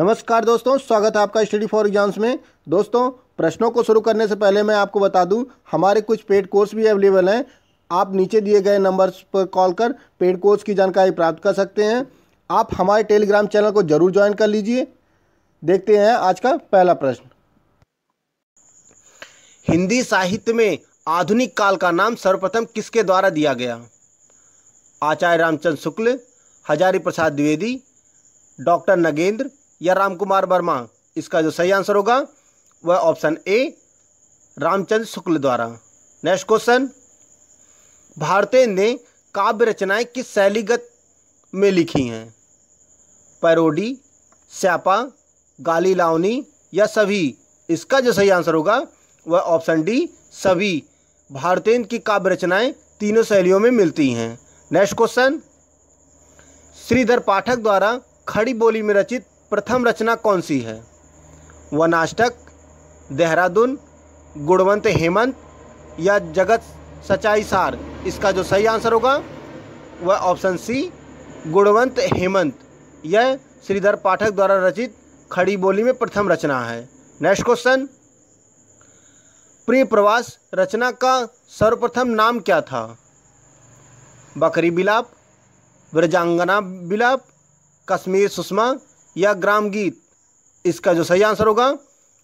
नमस्कार दोस्तों स्वागत है आपका स्टडी फॉर एग्जाम्स में दोस्तों प्रश्नों को शुरू करने से पहले मैं आपको बता दूं हमारे कुछ पेड कोर्स भी अवेलेबल हैं आप नीचे दिए गए नंबर्स पर कॉल कर पेड कोर्स की जानकारी प्राप्त कर सकते हैं आप हमारे टेलीग्राम चैनल को जरूर ज्वाइन कर लीजिए देखते हैं आज का पहला प्रश्न हिंदी साहित्य में आधुनिक काल का नाम सर्वप्रथम किसके द्वारा दिया गया आचार्य रामचंद्र शुक्ल हजारी प्रसाद द्विवेदी डॉक्टर नगेंद्र या रामकुमार वर्मा इसका जो सही आंसर होगा वह ऑप्शन ए रामचंद्र शुक्ल द्वारा नेक्स्ट क्वेश्चन भारतीय ने काव्य रचनाएं किस शैलीगत में लिखी हैं पैरोडी स्यापा गाली लावनी या सभी इसका जो सही आंसर होगा वह ऑप्शन डी सभी भारतेंद्र की काव्य रचनाएं तीनों शैलियों में मिलती हैं नेक्स्ट क्वेश्चन श्रीधर पाठक द्वारा खड़ी बोली में रचित प्रथम रचना कौन सी है वनाष्टक देहरादून गुणवंत हेमंत या जगत सच्चाई सार इसका जो सही आंसर होगा वह ऑप्शन सी गुणवंत हेमंत यह श्रीधर पाठक द्वारा रचित खड़ी बोली में प्रथम रचना है नेक्स्ट क्वेश्चन प्रिय प्रवास रचना का सर्वप्रथम नाम क्या था बकरी बिलाप ब्रजांगना बिलाप कश्मीर सुषमा या ग्राम गीत इसका जो सही आंसर होगा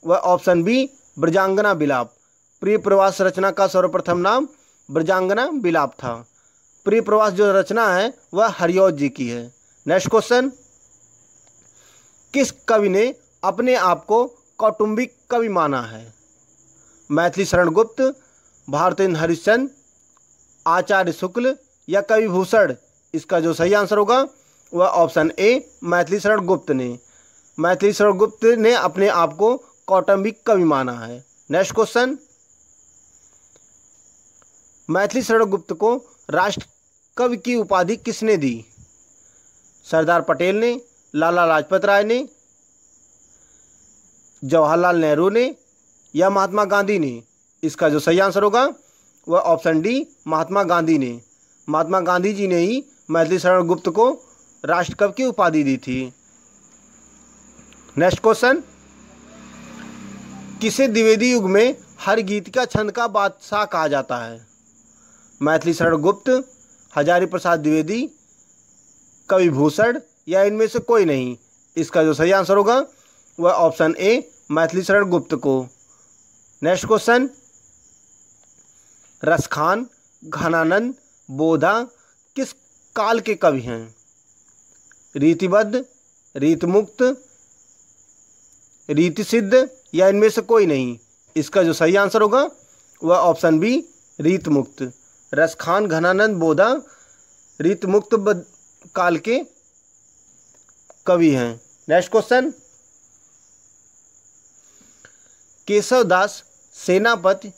वह ऑप्शन बी ब्रजांगना बिलाप प्रिय प्रवास रचना का सर्वप्रथम नाम ब्रजांगना बिलाप था प्रिय प्रवास जो रचना है वह हरिऔध जी की है नेक्स्ट क्वेश्चन किस कवि ने अपने आप को कौटुंबिक कवि माना है मैथिली शरण गुप्त भारतेंद्र हरिश्चंद आचार्य शुक्ल या कवि भूषण इसका जो सही आंसर होगा वह ऑप्शन ए मैथिली शरण गुप्त ने मैथिली शरण गुप्त ने अपने आप को कौटुंबिक कवि माना है नेक्स्ट क्वेश्चन मैथिली शरण गुप्त को राष्ट्र कवि की उपाधि किसने दी सरदार पटेल ने लाला लाजपत राय ने जवाहरलाल नेहरू ने या महात्मा गांधी ने इसका जो सही आंसर होगा वह ऑप्शन डी महात्मा गांधी ने महात्मा गांधी जी ने ही मैथिली शरण गुप्त को कवि की उपाधि दी थी नेक्स्ट क्वेश्चन किसे द्विवेदी युग में हर गीत का छंद का बादशाह कहा जाता है मैथिली शरण गुप्त हजारी प्रसाद द्विवेदी कवि भूषण या इनमें से कोई नहीं इसका जो सही आंसर होगा वह ऑप्शन ए मैथिली शरण गुप्त को नेक्स्ट क्वेश्चन रसखान घनानंद बोधा किस काल के कवि हैं रीतिबद्ध रीतमुक्त रीति सिद्ध या इनमें से कोई नहीं इसका जो सही आंसर होगा वह ऑप्शन बी रीतमुक्त रसखान घनानंद बोधा रीतमुक्त काल के कवि हैं नेक्स्ट क्वेश्चन केशव दास सेनापति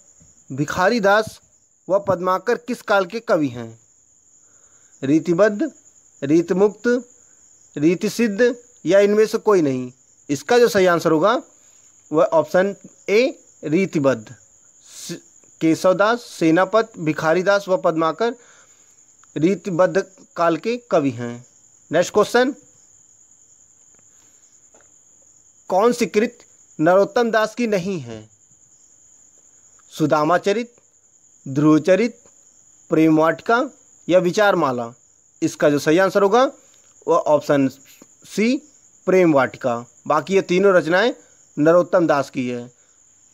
भिखारी दास व पद्माकर किस काल के कवि हैं रीतिबद्ध रीतमुक्त रीति सिद्ध या इनमें से कोई नहीं इसका जो सही आंसर होगा वह ऑप्शन ए रीतिबद्ध केशवदास सेनापत भिखारीदास व पद्माकर रीतिबद्ध काल के कवि हैं नेक्स्ट क्वेश्चन कौन सी कृत नरोत्तम दास की नहीं है सुदामाचरित ध्रुवचरित प्रेमवाटिका या विचारमाला इसका जो सही आंसर होगा व ऑप्शन सी प्रेम वाटिका बाकी ये तीनों रचनाएं नरोत्तम दास की है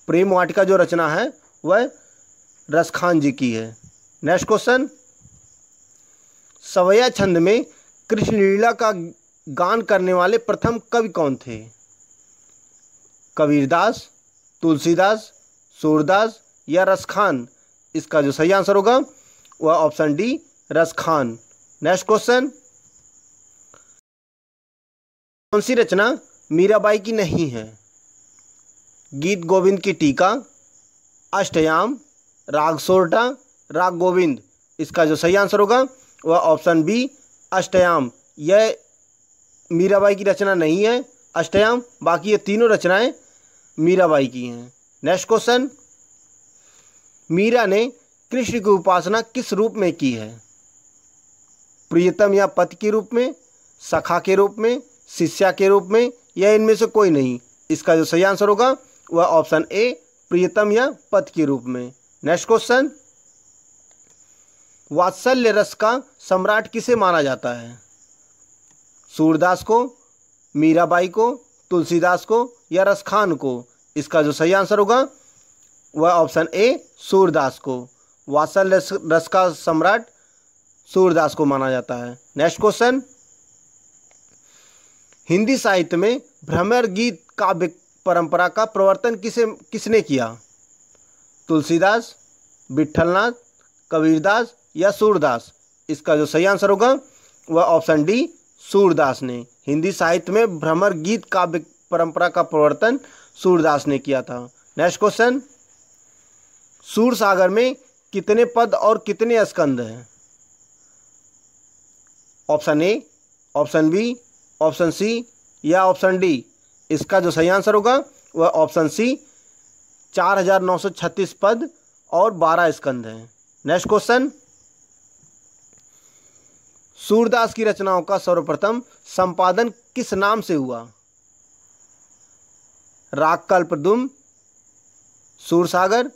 प्रेम वाटिका जो रचना है वह रसखान जी की है नेक्स्ट क्वेश्चन सवैया छंद में कृष्ण लीला का गान करने वाले प्रथम कवि कौन थे कबीरदास तुलसीदास सूरदास या रसखान इसका जो सही आंसर होगा वह option D Raskhan next question कौन सी रचना मीराबाई की नहीं है गीत गोविंद की टीका अष्टयाम राग सोरटा राग गोविंद इसका जो सही आंसर होगा वह ऑप्शन बी अष्टयाम यह मीराबाई की रचना नहीं है अष्टयाम बाकी ये तीनों रचनाएं मीराबाई की हैं नेक्स्ट क्वेश्चन मीरा ने कृष्ण की उपासना किस रूप में की है प्रियतम या पति के रूप में सखा के रूप में शिष्या के रूप में या इनमें से कोई नहीं इसका जो सही आंसर होगा वह ऑप्शन ए प्रियतम या पद के रूप में नेक्स्ट क्वेश्चन वात्सल्य रस का सम्राट किसे माना जाता है सूरदास को मीराबाई को तुलसीदास को या रसखान को इसका जो सही आंसर होगा वह ऑप्शन ए सूरदास को वात्सल्य रस का सम्राट सूरदास को माना जाता है नेक्स्ट क्वेश्चन हिंदी साहित्य में भ्रमर गीत काव्य परंपरा का प्रवर्तन किसे किसने किया तुलसीदास विठलनाथ कबीरदास या सूरदास इसका जो सही आंसर होगा वह ऑप्शन डी सूरदास ने हिंदी साहित्य में भ्रमर गीत काव्य परंपरा का प्रवर्तन सूरदास ने किया था नेक्स्ट क्वेश्चन सूर सागर में कितने पद और कितने स्कंद हैं option A option B option C या ऑप्शन डी इसका जो सही आंसर होगा वह ऑप्शन सी चार हजार नौ सौ छत्तीस पद और बारह स्कंद हैं नेक्स्ट क्वेश्चन सूरदास की रचनाओं का सर्वप्रथम संपादन किस नाम से हुआ राग सूरसागर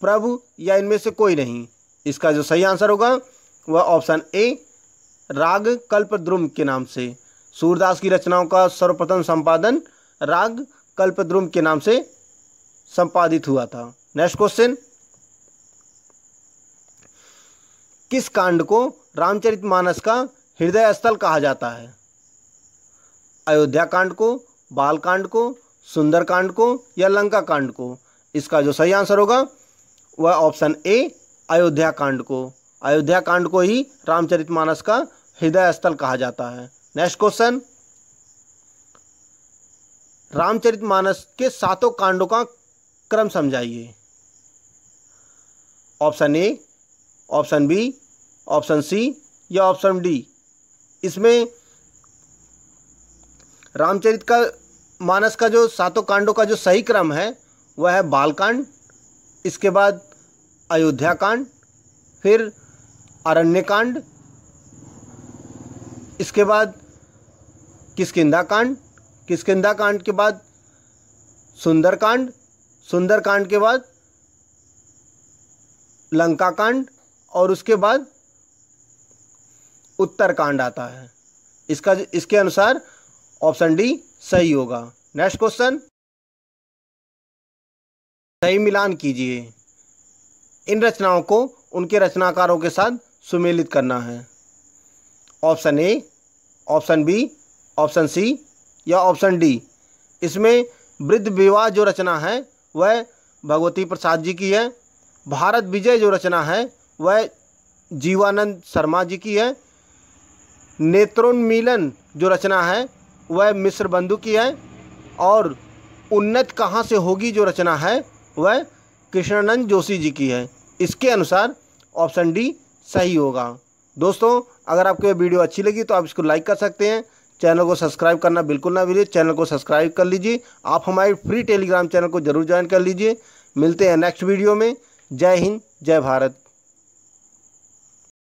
प्रभु या इनमें से कोई नहीं इसका जो सही आंसर होगा वह ऑप्शन ए राग कल्पद्रुम के नाम से सूरदास की रचनाओं का सर्वप्रथम संपादन राग कल्पद्रुम के नाम से संपादित हुआ था नेक्स्ट क्वेश्चन किस कांड को रामचरितमानस का हृदय स्थल कहा जाता है अयोध्या कांड को बाल कांड को सुंदर कांड को या लंका कांड को इसका जो सही आंसर होगा वह ऑप्शन ए अयोध्या कांड को अयोध्या कांड को ही रामचरितमानस का हृदय स्थल कहा जाता है नेक्स्ट क्वेश्चन रामचरितमानस के सातों कांडों का क्रम समझाइए option A option B option C या ऑप्शन डी इसमें रामचरित का मानस का जो सातों कांडों का जो सही क्रम है वह है बालकांड इसके बाद अयोध्या कांड फिर अरण्यकांड इसके बाद किसकिंदा कांड किसकिंदा कांड के बाद सुंदरकांड सुंदरकांड के बाद लंका कांड और उसके बाद उत्तरकांड आता है इसका इसके अनुसार ऑप्शन डी सही होगा नेक्स्ट क्वेश्चन सही मिलान कीजिए इन रचनाओं को उनके रचनाकारों के साथ सुमेलित करना है option A option B option C या ऑप्शन डी इसमें वृद्ध विवाह जो रचना है वह भगवती प्रसाद जी की है भारत विजय जो रचना है वह जीवानंद शर्मा जी की है नेत्रोन्मीलन जो रचना है वह मिश्र बंधु की है और उन्नत कहाँ से होगी जो रचना है वह कृष्णानंद जोशी जी की है इसके अनुसार ऑप्शन डी सही होगा दोस्तों अगर आपको यह वीडियो अच्छी लगी तो आप इसको लाइक कर सकते हैं चैनल को सब्सक्राइब करना बिल्कुल ना भूलिए चैनल को सब्सक्राइब कर लीजिए आप हमारे फ्री टेलीग्राम चैनल को जरूर ज्वाइन कर लीजिए मिलते हैं नेक्स्ट वीडियो में जय हिंद जय भारत